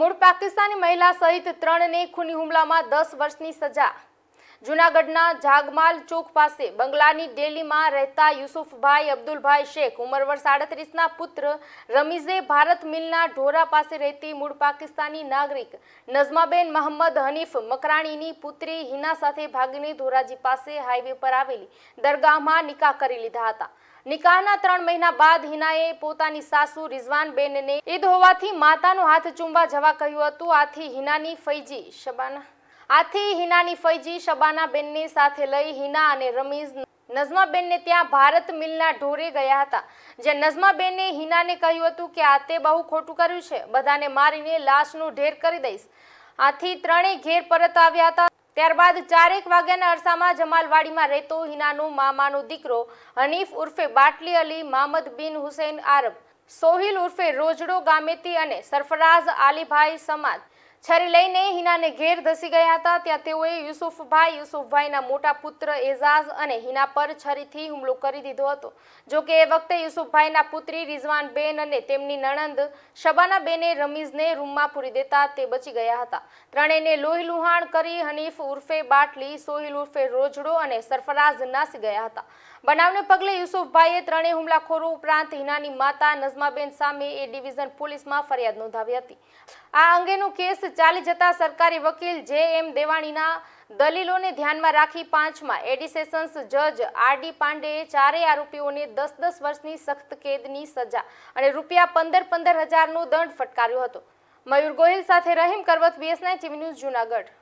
મૂળ પાકિસ્તાની મહિલા સહિત ત્રણને ખૂની હુમલામાં દસ વર્ષની સજા જુનાગઢના જાગમાલ ચોક પાસે બંગલાની ડેલીમાં રહેતા યુસુફભાઈ અબ્દુલભાઈ શેખ ઉમરવર સાડત્રીસના પુત્ર રમીઝે ભારત મિલના ઢોરા પાસે રહેતી મૂળ પાકિસ્તાની નાગરિક નઝમાબેન મહંમદ હનીફ મકરાણીની પુત્રી હિના સાથે ભાગીને ધોરાજી પાસે હાઈવે પર આવેલી દરગાહમાં નિકાહ કરી લીધા હતા નિકાહના ત્રણ મહિના બાદ હિનાએ પોતાની સાસુ રિઝવાન બેનને ઈદ હોવાથી માતાનો હાથ ચૂંબા જવા કહ્યું હતું આથી હિનાની ફૈજી શબાના આથી હિનાની ફૈજી શબાનાબેનની સાથે લઈ હિના અને રમીઝ નઝમાબેનને ત્યાં ભારત મિલના ઢોરે ગયા હતા જ્યાં નઝમાબેને હિનાને કહ્યું હતું કે આ તે બહુ ખોટું કર્યું છે બધાને મારીને લાશનું ઢેર કરી દઈશ આથી ત્રણેય ઘેર પરત આવ્યા હતા ત્યારબાદ ચારેક વાગ્યાના અરસામાં જમાલવાડીમાં રહેતો હિનાનો મામાનો દીકરો હનીફ ઉર્ફે બાટલી અલી મામદ બિન હુસૈન આરબ સોહિલ ઉર્ફે રોજડો ગામેતી અને સરફરાઝ આલીભાઈ સમાજ છરી લઈને હિનાને ઘેર ધસી ગયા હતા ત્યાં તેઓએ યુસુફભાઈ યુસુફભાઈના મોટા પુત્ર એઝાઝ અને હિના પર છરીથી હુમલો કરી દીધો હતો જો કે એ વખતે યુસુફભાઈના પુત્રી રિઝવાનબેન અને તેમની નણંદ શબાનાબેને રમીઝને રૂમમાં પૂરી દેતા તે બચી ગયા હતા ત્રણેયને લોહી લુહાણ કરી હનીફ ઉર્ફે બાટલી સોહિલ ઉર્ફે રોજડો અને સરફરાઝ નાસી ગયા હતા બનાવને પગલે યુસુફભાઈએ ત્રણેય હુમલાખોરો ઉપરાંત હિનાની માતા નઝમાબેન સામે એ ડિવિઝન પોલીસમાં ફરિયાદ નોંધાવી હતી આ અંગેનો કેસ ચાલી જતા સરકારી વકીલ જે એમ દેવાણીના દલીલોને ધ્યાનમાં રાખી પાંચમાં એડિસેશન્સ સેશન્સ જજ આરડી પાંડેએ ચારેય આરોપીઓને દસ દસ વર્ષની સખ્ત કેદની સજા અને રૂપિયા પંદર પંદર હજારનો દંડ ફટકાર્યો હતો મયુર ગોહિલ સાથે રહીમ કરવત બીએસનાઈ ટીવી ન્યૂઝ જૂનાગઢ